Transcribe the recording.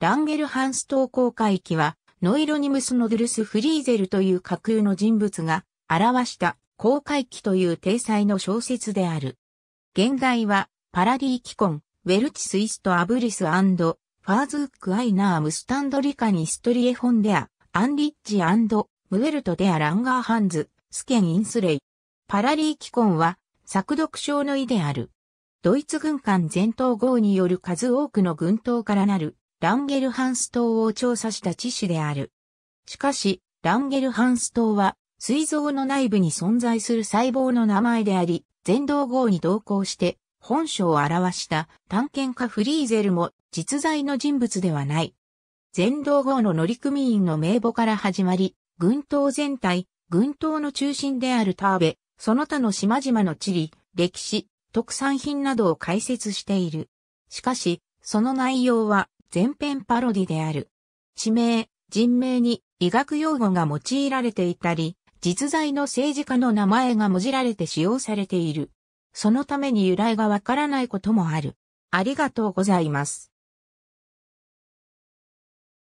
ランゲルハンス島公海機は、ノイロニムス・ノドルス・フリーゼルという架空の人物が表した公海機という体裁の小説である。現代は、パラリーキコン、ウェルチスイスト・アブリス・アンド、ファーズック・アイナーム・スタンドリカニストリエ・ホンデア、アンリッジ・アンド、ムウェルト・デア・ランガー・ハンズ、スケン・インスレイ。パラリーキコンは、作読症の意である。ドイツ軍艦前頭号による数多くの軍島からなるランゲルハンス島を調査した地種である。しかし、ランゲルハンス島は、水臓の内部に存在する細胞の名前であり、全道号に同行して、本書を表した探検家フリーゼルも実在の人物ではない。全道号の乗組員の名簿から始まり、群島全体、群島の中心であるターベ、その他の島々の地理、歴史、特産品などを解説している。しかし、その内容は全編パロディである。地名、人名に医学用語が用いられていたり、実在の政治家の名前がもじられて使用されている。そのために由来がわからないこともある。ありがとうございます。